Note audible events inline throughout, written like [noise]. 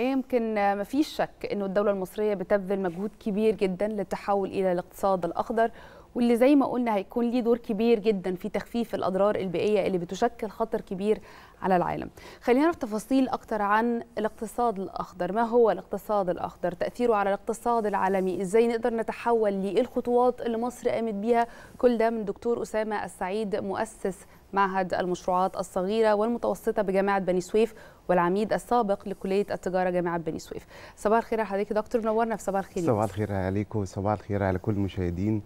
يمكن ما فيش شك انه الدوله المصريه بتبذل مجهود كبير جدا للتحول الى الاقتصاد الاخضر واللي زي ما قلنا هيكون ليه دور كبير جدا في تخفيف الاضرار البيئيه اللي بتشكل خطر كبير على العالم خلينا نعرف تفاصيل اكثر عن الاقتصاد الأخضر ما هو الاقتصاد الأخضر تأثيره على الاقتصاد العالمي إزاي نقدر نتحول للخطوات الخطوات اللي مصر قامت بيها كل ده من دكتور أسامة السعيد مؤسس معهد المشروعات الصغيرة والمتوسطة بجامعة بني سويف والعميد السابق لكلية التجارة جامعة بني سويف صباح الخير على حضرتك يا دكتور منورنا في صباح الخير صباح الخير عليكم وصباح الخير على كل المشاهدين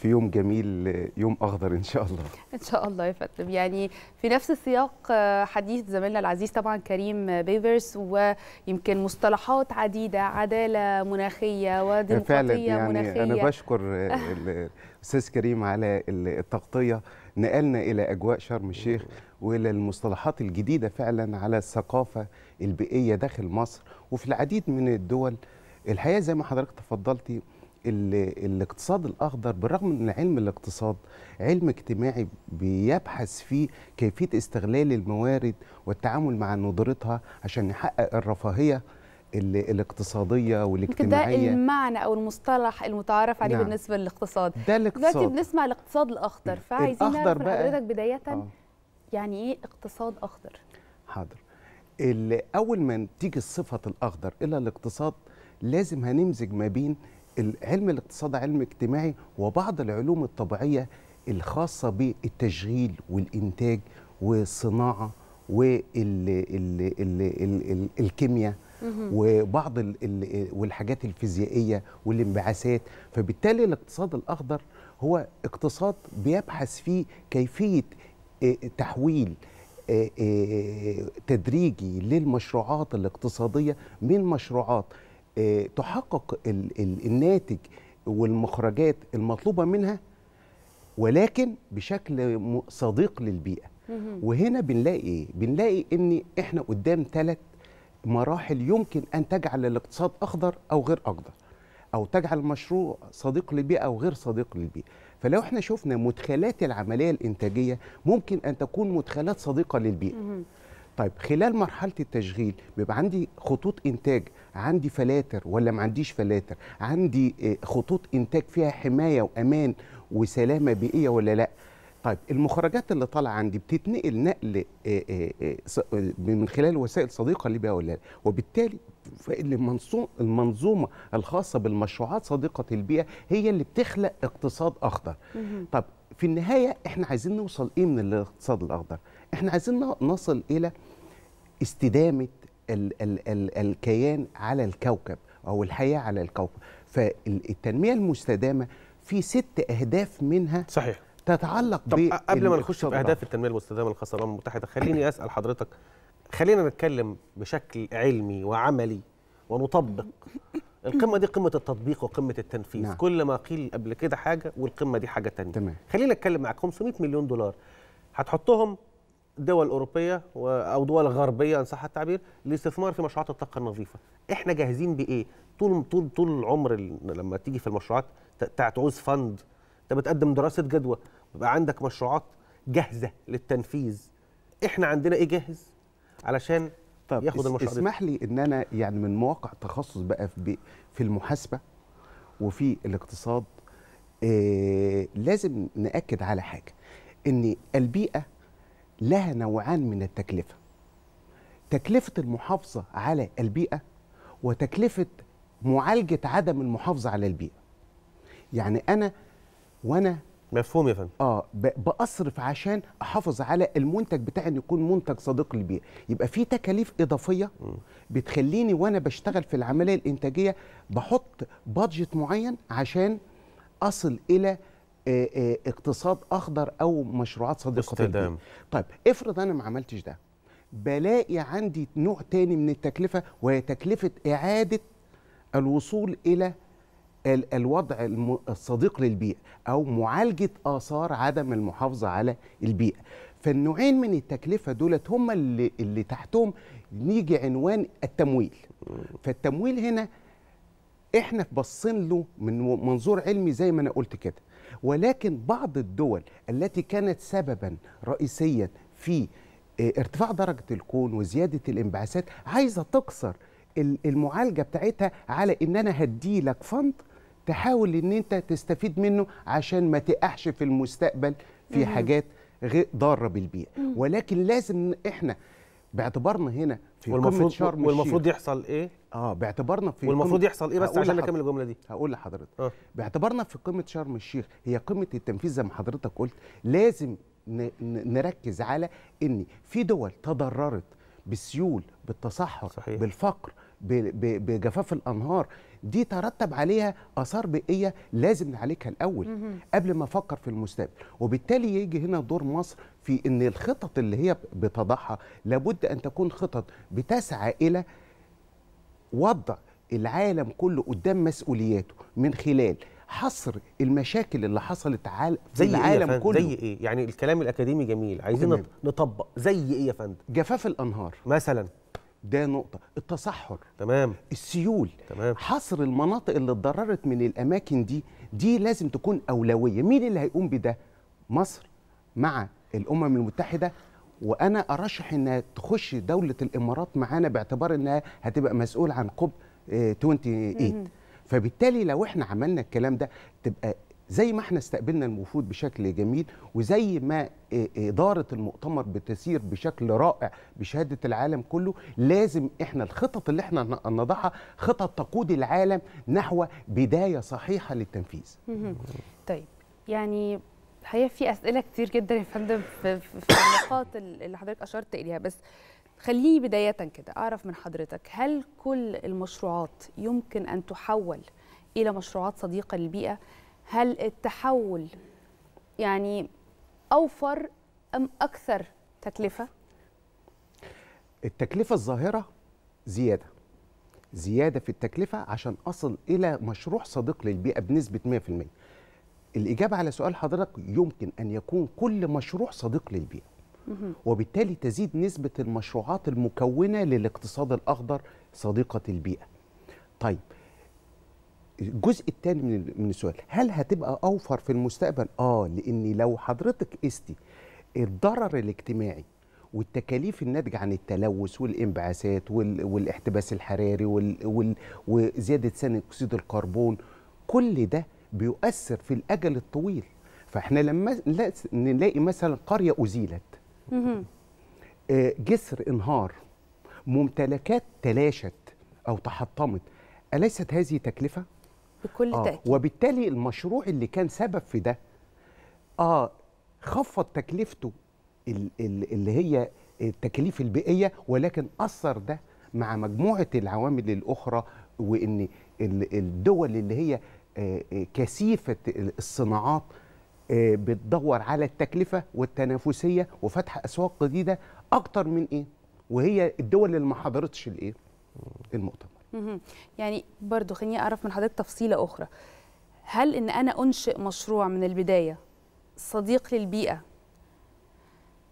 في يوم جميل يوم اخضر ان شاء الله [laughs] ان شاء الله يا فندم يعني في نفس السياق آه، حديث زميلنا العزيز طبعا كريم بيفرس ويمكن مصطلحات عديده عداله مناخيه وديمقراطيه فعلا يعني مناخيه انا بشكر [laughs] الاستاذ كريم على التغطيه نقلنا الى اجواء شرم الشيخ والى المصطلحات الجديده فعلا على الثقافه البيئيه داخل مصر وفي العديد من الدول الحقيقه زي ما حضرتك تفضلتي الاقتصاد الاخضر بالرغم ان علم الاقتصاد علم اجتماعي بيبحث في كيفيه استغلال الموارد والتعامل مع ندرتها عشان يحقق الرفاهيه الاقتصاديه والاجتماعيه ده المعنى او المصطلح المتعارف عليه نعم. بالنسبه للاقتصاد ده الاقتصاد دلوقتي بنسمع الاقتصاد الاخضر فعايزين نعرف حضرتك بدايه آه. يعني ايه اقتصاد اخضر حاضر اول ما تيجي الصفه الاخضر الى الاقتصاد لازم هنمزج ما بين علم الاقتصاد علم اجتماعي وبعض العلوم الطبيعية الخاصة بالتشغيل والإنتاج والصناعة والكيمياء وبعض الـ الـ والحاجات الفيزيائية والانبعاثات فبالتالي الاقتصاد الأخضر هو اقتصاد بيبحث فيه كيفية آه، تحويل آه، آه، تدريجي للمشروعات الاقتصادية من مشروعات آه، تحقق الناتج والمخرجات المطلوبه منها ولكن بشكل صديق للبيئه وهنا بنلاقي ايه بنلاقي ان احنا قدام ثلاث مراحل يمكن ان تجعل الاقتصاد اخضر او غير اخضر او تجعل مشروع صديق للبيئه او غير صديق للبيئه فلو احنا شفنا مدخلات العمليه الانتاجيه ممكن ان تكون مدخلات صديقه للبيئه طيب خلال مرحله التشغيل بيبقى عندي خطوط انتاج عندي فلاتر ولا ما عنديش فلاتر عندي آه، خطوط انتاج فيها حمايه وامان وسلامه بيئيه ولا لا طيب المخرجات اللي طالعه عندي بتتنقل نقل آه، آه، من خلال وسائل صديقه لبيئه ولا لا وبالتالي فإن المنظومة الخاصة بالمشروعات صديقة البيئة هي اللي بتخلق اقتصاد أخضر طب في النهاية احنا عايزين نوصل إيه من الاقتصاد الأخضر احنا عايزين نصل إلى استدامة ال ال ال الكيان على الكوكب أو الحياة على الكوكب فالتنمية المستدامة في ست أهداف منها صحيح تتعلق طب قبل ما نخش في اهداف التنميه المستدامه الخاصه بالامم المتحده خليني اسال حضرتك خلينا نتكلم بشكل علمي وعملي ونطبق القمه دي قمه التطبيق وقمه التنفيذ نعم. كل ما قيل قبل كده حاجه والقمه دي حاجه تانية تمام. خلينا اتكلم معاك 500 مليون دولار هتحطهم دول اوروبيه او دول غربيه ان صح التعبير لاستثمار في مشروعات الطاقه النظيفه احنا جاهزين بايه طول طول طول العمر لما تيجي في المشروعات تعوز فند انت بتقدم دراسه جدوى بيبقى عندك مشروعات جاهزه للتنفيذ احنا عندنا ايه جاهز علشان طب ياخد المشروع اسمح لي ان انا يعني من مواقع تخصص بقى في في المحاسبه وفي الاقتصاد إيه لازم ناكد على حاجه ان البيئه لها نوعان من التكلفه تكلفه المحافظه على البيئه وتكلفه معالجه عدم المحافظه على البيئه يعني انا وانا مفهوم يا فندم اه باصرف عشان احافظ على المنتج بتاعي ان يكون منتج صديق للبيئه يبقى في تكاليف اضافيه بتخليني وانا بشتغل في العمليه الانتاجيه بحط بادجت معين عشان اصل الى آه، آه، اقتصاد اخضر او مشروعات صديقه للبيئه طيب افرض انا ما عملتش ده بلاقي عندي نوع تاني من التكلفه وهي تكلفه اعاده الوصول الى الوضع الصديق للبيئة أو معالجة آثار عدم المحافظة على البيئة فالنوعين من التكلفة دولت هم اللي, اللي تحتهم نيجي عنوان التمويل فالتمويل هنا احنا بصين له من منظور علمي زي ما انا قلت كده ولكن بعض الدول التي كانت سببا رئيسيا في آه، ارتفاع درجة الكون وزيادة الانبعاثات عايزة تكسر المعالجة بتاعتها على ان انا هدي لك فند تحاول ان انت تستفيد منه عشان ما تقعش في المستقبل في حاجات غير ضاره بالبيئه ولكن لازم احنا باعتبارنا هنا في والمفروض شرم والمفروض يحصل ايه اه باعتبارنا في والمفروض يحصل ايه بس عشان اكمل الجمله دي هقول لحضرتك آه. باعتبارنا في قمه شرم الشيخ هي قمه التنفيذ زي ما حضرتك قلت لازم نركز على ان في دول تضررت بالسيول بالتصحر صحيح. بالفقر بجفاف الانهار دي ترتب عليها اثار بيئيه لازم نعالجها الاول قبل ما افكر في المستقبل وبالتالي يجي هنا دور مصر في ان الخطط اللي هي بتضعها لابد ان تكون خطط بتسعى الى وضع العالم كله قدام مسؤولياته من خلال حصر المشاكل اللي حصلت عال... زي في إيه العالم إيه كله زي ايه يعني الكلام الاكاديمي جميل عايزين نطبق زي ايه يا فندم جفاف الانهار مثلا ده نقطة التصحر تمام السيول تمام حصر المناطق اللي اتضررت من الأماكن دي دي لازم تكون أولوية مين اللي هيقوم بده مصر مع الأمم المتحدة وأنا أرشح إنها تخش دولة الإمارات معانا باعتبار إنها هتبقى مسؤول عن قب 28 آه، فبالتالي لو احنا عملنا الكلام ده تبقى زي ما احنا استقبلنا الوفود بشكل جميل وزي ما آه، آه، إدارة المؤتمر بتسير بشكل رائع بشهادة العالم كله لازم احنا الخطط اللي احنا نضعها خطط تقود العالم نحو بداية صحيحة للتنفيذ طيب يعني الحقيقه في اسئله كتير جدا يا فندم في, في النقاط اللي حضرتك اشرت اليها بس خليني بدايه كده اعرف من حضرتك هل كل المشروعات يمكن ان تحول الى مشروعات صديقه للبيئه هل التحول يعني اوفر ام اكثر تكلفه التكلفه الظاهره زياده زياده في التكلفه عشان اصل الى مشروع صديق للبيئه بنسبه 100% الاجابه على سؤال حضرتك يمكن ان يكون كل مشروع صديق للبيئه وبالتالي تزيد نسبه المشروعات المكونه للاقتصاد الاخضر صديقه البيئه طيب الجزء الثاني من من السؤال هل هتبقى اوفر في المستقبل اه لان لو حضرتك قستي الضرر الاجتماعي والتكاليف الناتجة عن التلوث والانبعاثات والاحتباس الحراري وزيادة ثاني أكسيد الكربون كل ده بيؤثر في الأجل الطويل فإحنا لما نلاقي مثلا قرية أزيلت آه، جسر انهار ممتلكات تلاشت أو تحطمت أليست هذه تكلفة؟ بكل آه. تأكيد وبالتالي المشروع اللي كان سبب في ده اه خفض تكلفته اللي هي التكاليف البيئيه ولكن اثر ده مع مجموعه العوامل الاخرى وان الدول اللي هي آه، آه، كثيفه الصناعات آه، بتدور على التكلفه والتنافسيه وفتح اسواق جديده اكتر من ايه وهي الدول اللي ما حضرتش الايه المؤتمر يعني برضو خليني اعرف من حضرتك تفصيله اخرى هل ان انا انشئ مشروع من البدايه صديق للبيئه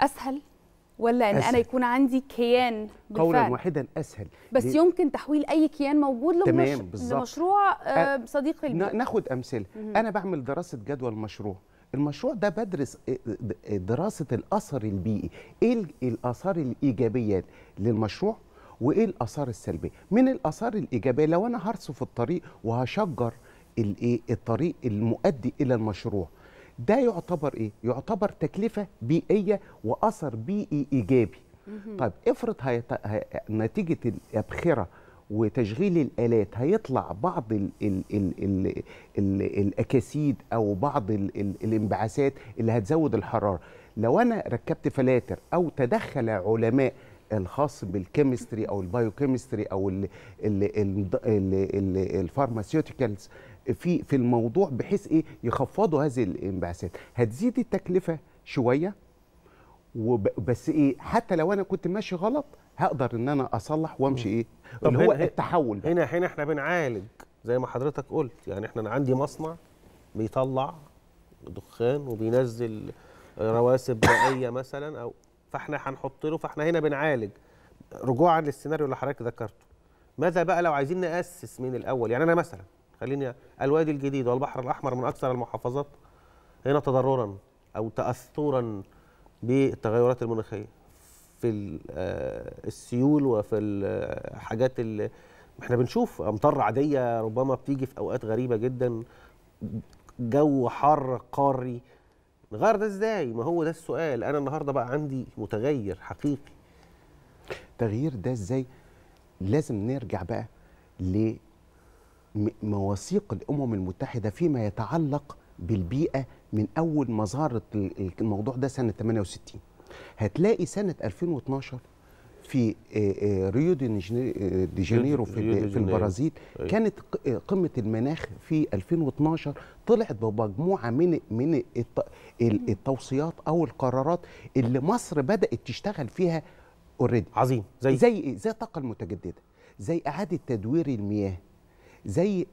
اسهل ولا ان أسهل. انا يكون عندي كيان بالفعل قولا واحدا اسهل بس ل... يمكن تحويل اي كيان موجود لمش... لمشروع آه، أ... صديق للبيئه ناخد امثله انا بعمل دراسه جدوى المشروع المشروع ده بدرس آه، دراسه الاثر البيئي ايه الاثار الايجابيه للمشروع وايه الاثار السلبيه من الاثار الايجابيه لو انا هرصف الطريق وهشجر الايه الطريق المؤدي الى المشروع ده يعتبر ايه يعتبر تكلفه بيئيه واثر بيئي ايجابي طيب افرض هي... نتيجه الابخره وتشغيل الالات هيطلع بعض ال ال ال ال ال الاكاسيد او بعض ال ال الانبعاثات اللي هتزود الحراره لو انا ركبت فلاتر او تدخل علماء الخاص بالكيمستري او البايوكيمستري او الفارماسيوتيكالز في في الموضوع بحيث ايه يخفضوا هذه الانبعاثات هتزيد التكلفه شويه وبس ايه حتى لو انا كنت ماشي غلط هقدر ان انا اصلح وامشي ايه اللي هو التحول هنا هنا احنا بنعالج زي ما حضرتك قلت يعني احنا انا عندي مصنع بيطلع دخان وبينزل رواسب مائيه مثلا او فاحنا هنحط له فاحنا هنا بنعالج رجوعا للسيناريو اللي حضرتك ذكرته ماذا بقى لو عايزين ناسس من الاول يعني انا مثلا خليني الوادي الجديد والبحر الاحمر من اكثر المحافظات هنا تضررا او تاثرا بالتغيرات المناخيه في آه، السيول وفي الحاجات آه، اللي احنا بنشوف امطار عاديه ربما بتيجي في اوقات غريبه جدا جو حر قاري نغير ده ازاي ما هو ده السؤال انا النهارده بقى عندي متغير حقيقي تغيير ده ازاي لازم نرجع بقى لمواثيق الامم المتحده فيما يتعلق بالبيئه من اول ما ظهرت الموضوع ده سنه 68 هتلاقي سنه 2012 في آه، آه، آه، ريو دي جانيرو في, في البرازيل أيوة. كانت قمه المناخ في 2012 طلعت بمجموعه من من التوصيات او القرارات اللي مصر بدات تشتغل فيها اوريدي عظيم زي زي ايه زي الطاقه المتجدده زي اعاده تدوير المياه زي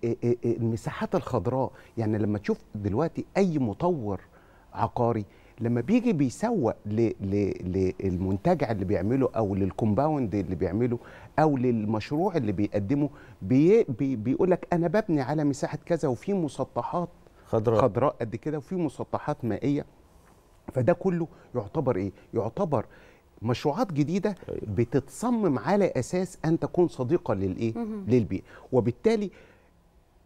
المساحات الخضراء يعني لما تشوف دلوقتي اي مطور عقاري لما بيجي بيسوق للمنتجع اللي بيعمله او للكومباوند اللي بيعمله او للمشروع اللي بيقدمه بي بي بيقول لك انا ببني على مساحه كذا وفي مسطحات خضراء خضراء قد كده وفي مسطحات مائيه فده كله يعتبر ايه يعتبر مشروعات جديده أيوة. بتتصمم على اساس ان تكون صديقه للايه للبيئه وبالتالي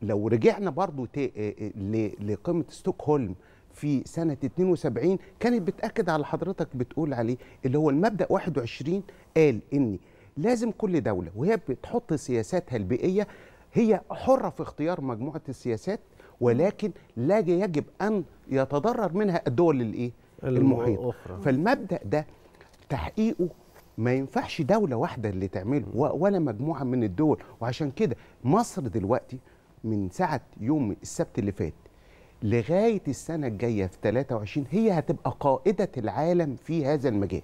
لو رجعنا برضو إيه؟ إيه؟ لقيمه ستوكهولم في سنة 72 كانت بتأكد على حضرتك بتقول عليه اللي هو المبدأ 21 قال إن لازم كل دولة وهي بتحط سياساتها البيئية هي حرة في اختيار مجموعة السياسات ولكن لا يجب أن يتضرر منها الدول الإيه؟ المحيطة فالمبدأ ده تحقيقه ما ينفعش دولة واحدة اللي تعمله ولا مجموعة من الدول وعشان كده مصر دلوقتي من ساعة يوم السبت اللي فات لغايه السنه الجايه في 23 هي هتبقى قائده العالم في هذا المجال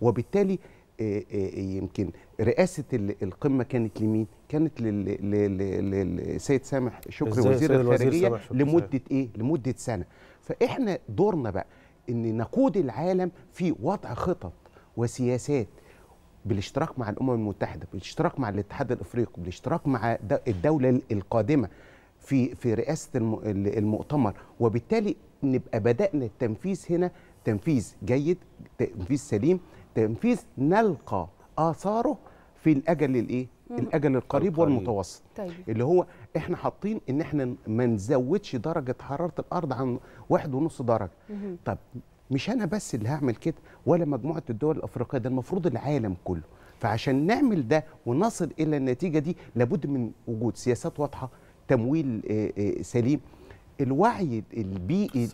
وبالتالي آه، آه، آه، يمكن رئاسه القمه كانت لمين؟ كانت للسيد سامح شكري وزير الخارجيه لمده ايه؟ لمده سنه فاحنا دورنا بقى ان نقود العالم في وضع خطط وسياسات بالاشتراك مع الامم المتحده بالاشتراك مع الاتحاد الافريقي بالاشتراك مع الدوله القادمه في في رئاسه المؤتمر وبالتالي نبقى بدانا التنفيذ هنا تنفيذ جيد تنفيذ سليم تنفيذ نلقى اثاره في الاجل الايه الاجل القريب والمتوسط طيب. اللي هو احنا حاطين ان احنا ما نزودش درجه حراره الارض عن واحد ونص درجه مم. طب مش انا بس اللي هعمل كده ولا مجموعه الدول الافريقيه ده المفروض العالم كله فعشان نعمل ده ونصل الى النتيجه دي لابد من وجود سياسات واضحه تمويل آه، آه، سليم الوعي البيئي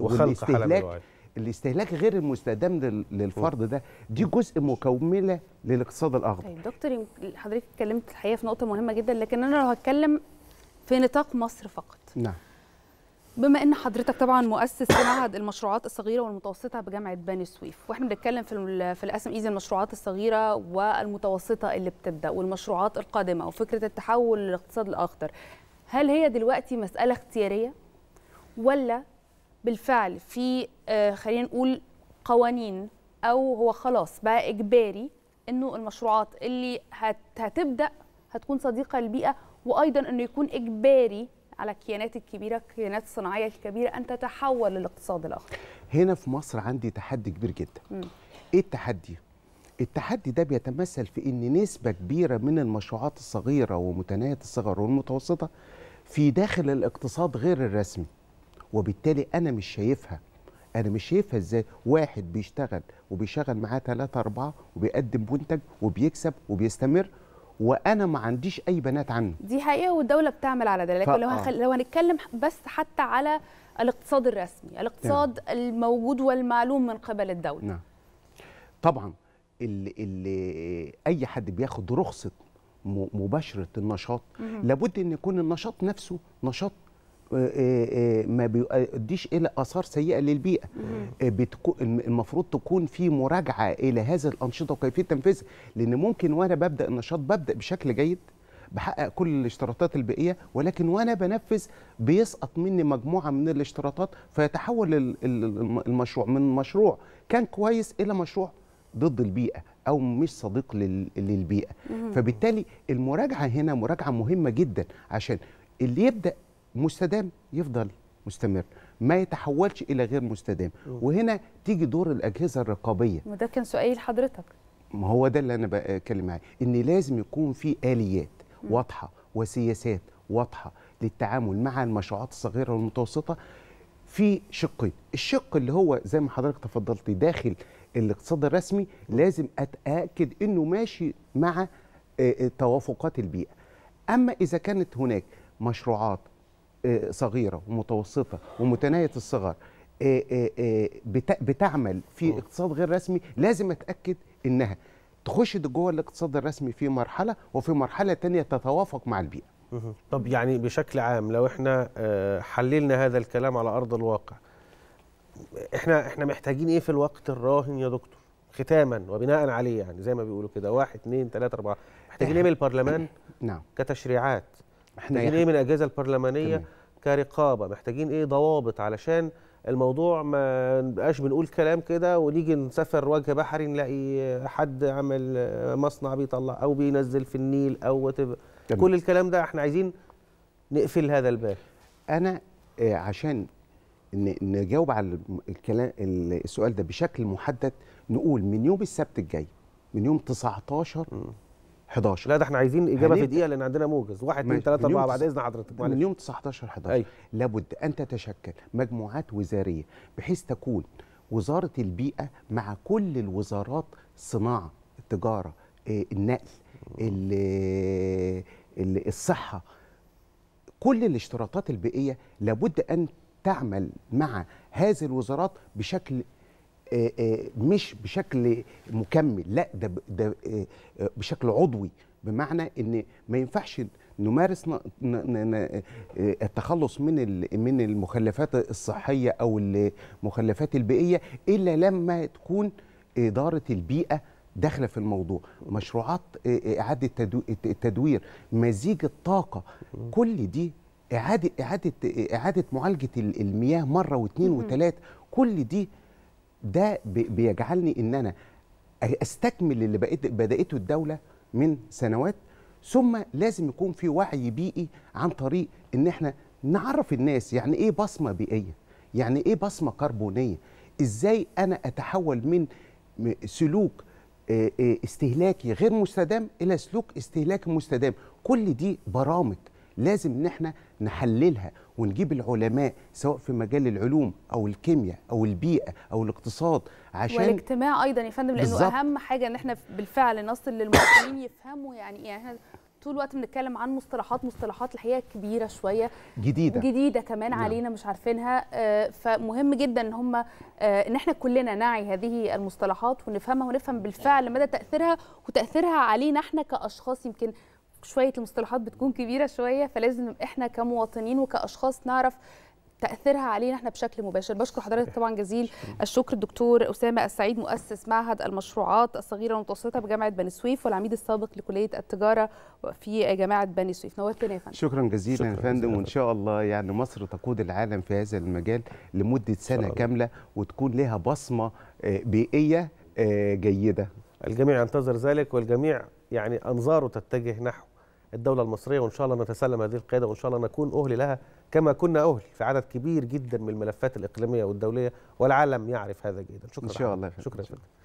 والاستهلاك الاستهلاك غير المستدام للفرد ده دي جزء مكمله للاقتصاد الاخضر طيب دكتور حضرتك اتكلمت الحقيقه في نقطه مهمه جدا لكن انا لو هتكلم في نطاق مصر فقط نعم بما ان حضرتك طبعا مؤسس معهد المشروعات الصغيره والمتوسطه بجامعه بني سويف واحنا بنتكلم في في الاسم اذا المشروعات الصغيره والمتوسطه اللي بتبدا والمشروعات القادمه وفكره التحول للاقتصاد الاخضر هل هي دلوقتي مسألة اختيارية ولا بالفعل في آه، خلينا نقول قوانين أو هو خلاص بقى إجباري إنه المشروعات اللي هتبدأ هتكون صديقة للبيئة وأيضا إنه يكون إجباري على الكيانات الكبيره الكيانات الصناعيه الكبيره ان تتحول للاقتصاد الآخر هنا في مصر عندي تحدي كبير جدا م. ايه التحدي التحدي ده بيتمثل في ان نسبه كبيره من المشروعات الصغيره ومتناهيه الصغر والمتوسطه في داخل الاقتصاد غير الرسمي وبالتالي انا مش شايفها انا مش شايفها ازاي واحد بيشتغل وبيشغل معاه ثلاثة أربعة وبيقدم منتج وبيكسب وبيستمر وانا ما عنديش اي بنات عنه دي حقيقه والدوله بتعمل على ده لكن ف... لو, هخل... آه. لو هنتكلم بس حتى على الاقتصاد الرسمي الاقتصاد نعم. الموجود والمعلوم من قبل الدوله نعم. طبعا اللي اللي اي حد بياخد رخصه مباشره النشاط مم. لابد ان يكون النشاط نفسه نشاط آه، آه، آه، ما بيؤديش الى اثار سيئه للبيئه بتكو المفروض تكون في مراجعه الى هذه الانشطه وكيفيه تنفيذها لان ممكن وانا ببدا النشاط ببدا بشكل جيد بحقق كل الاشتراطات البيئيه ولكن وانا بنفذ بيسقط مني مجموعه من الاشتراطات فيتحول المشروع من مشروع كان كويس الى مشروع ضد البيئه او مش صديق للبيئه فبالتالي المراجعه هنا مراجعه مهمه جدا عشان اللي يبدا مستدام يفضل مستمر ما يتحولش الى غير مستدام وهنا تيجي دور الاجهزه الرقابيه وده كان سؤالي لحضرتك ما هو ده اللي انا بتكلم عليه ان لازم يكون في اليات واضحه وسياسات واضحه للتعامل مع المشروعات الصغيره والمتوسطه في شقين الشق اللي هو زي ما حضرتك تفضلتي داخل الاقتصاد الرسمي لازم اتاكد انه ماشي مع آه، توافقات البيئه اما اذا كانت هناك مشروعات آه، صغيره ومتوسطه ومتناهيه الصغر آه، بتعمل في اقتصاد غير رسمي لازم اتاكد انها تخش جوه الاقتصاد الرسمي في مرحله وفي مرحله ثانيه تتوافق مع البيئه طب يعني بشكل عام لو احنا حللنا هذا الكلام على ارض الواقع احنا احنا محتاجين ايه في الوقت الراهن يا دكتور ختاما وبناء عليه يعني زي ما بيقولوا كده واحد اثنين ثلاثة أربعة محتاجين ايه من البرلمان نعم كتشريعات احنا محتاجين ايه من الأجهزة البرلمانية تمام. كرقابة محتاجين ايه ضوابط علشان الموضوع ما نبقاش بنقول كلام كده ونيجي نسافر وجه بحري نلاقي حد عمل مصنع بيطلع او بينزل في النيل او كل الكلام ده احنا عايزين نقفل هذا الباب انا آه، عشان نجاوب على الكلام السؤال ده بشكل محدد نقول من يوم السبت الجاي من يوم 19 11 لا ده احنا عايزين اجابه في دقيقه لان عندنا موجز 1 2 3 4 بعد اذن حضرتك معلش من يوم 19 11 أي. لابد ان تتشكل مجموعات وزاريه بحيث تكون وزاره البيئه مع كل الوزارات الصناعه التجاره آه، النقل الصحه كل الاشتراطات البيئيه لابد ان تعمل مع هذه الوزارات بشكل آه، آه، مش بشكل مكمل لا ده ده آه، بشكل عضوي بمعنى ان ما ينفعش نمارس التخلص من من المخلفات الصحيه او المخلفات البيئيه الا لما تكون اداره البيئه داخله في الموضوع مشروعات اعاده التدوير مزيج الطاقه كل دي اعاده اعاده اعاده معالجه المياه مره واثنين وثلاث كل دي ده بيجعلني ان انا استكمل اللي بقيت بداته الدوله من سنوات ثم لازم يكون في وعي بيئي عن طريق ان احنا نعرف الناس يعني ايه بصمه بيئيه يعني ايه بصمه كربونيه ازاي انا اتحول من سلوك آه، آه، استهلاكي غير مستدام الى سلوك استهلاكي مستدام كل دي برامج لازم ان احنا نحللها ونجيب العلماء سواء في مجال العلوم او الكيمياء او البيئه او الاقتصاد عشان والاجتماع ايضا يا فندم لانه بالزبط. اهم حاجه ان احنا بالفعل نصل للمواطنين يفهموا يعني ايه يعني احنا طول الوقت بنتكلم عن مصطلحات مصطلحات الحقيقه كبيره شويه جديده جديده كمان نعم. علينا مش عارفينها آه، فمهم جدا ان هم آه، ان احنا كلنا نعي هذه المصطلحات ونفهمها ونفهم بالفعل مدى تاثيرها وتاثيرها علينا احنا كاشخاص يمكن شويه المصطلحات بتكون كبيره شويه فلازم احنا كمواطنين وكاشخاص نعرف تاثيرها علينا احنا بشكل مباشر بشكر حضرتك طبعا جزيل الشكر الدكتور اسامه السعيد مؤسس معهد المشروعات الصغيره والمتوسطه بجامعه بني سويف والعميد السابق لكليه التجاره في جامعه بني سويف نورتنا يا فندم شكرا جزيلا يا فندم وان شاء الله يعني مصر تقود العالم في هذا المجال لمده سنه كامله وتكون لها بصمه آه، بيئيه آه، جيده الجميع ينتظر ذلك والجميع يعني انظاره تتجه نحو الدوله المصريه وان شاء الله نتسلم هذه القياده وان شاء الله نكون اهل لها كما كنا اهل في عدد كبير جدا من الملفات الاقليميه والدوليه والعالم يعرف هذا جيدا شكرا ان شاء الله شكرا, شكرا.